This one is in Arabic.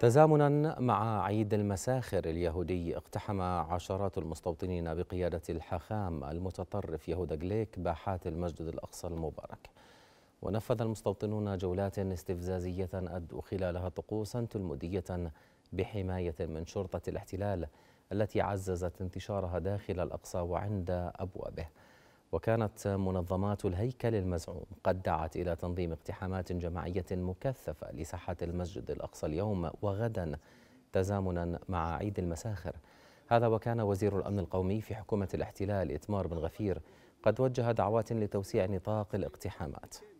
تزامنا مع عيد المساخر اليهودي اقتحم عشرات المستوطنين بقيادة الحاخام المتطرف يهودا جليك باحات المسجد الأقصى المبارك ونفذ المستوطنون جولات استفزازية أدوا خلالها طقوسا تلمودية بحماية من شرطة الاحتلال التي عززت انتشارها داخل الأقصى وعند أبوابه وكانت منظمات الهيكل المزعوم قد دعت إلى تنظيم اقتحامات جماعية مكثفة لساحة المسجد الأقصى اليوم وغدا تزامنا مع عيد المساخر هذا وكان وزير الأمن القومي في حكومة الاحتلال إتمار بن غفير قد وجه دعوات لتوسيع نطاق الاقتحامات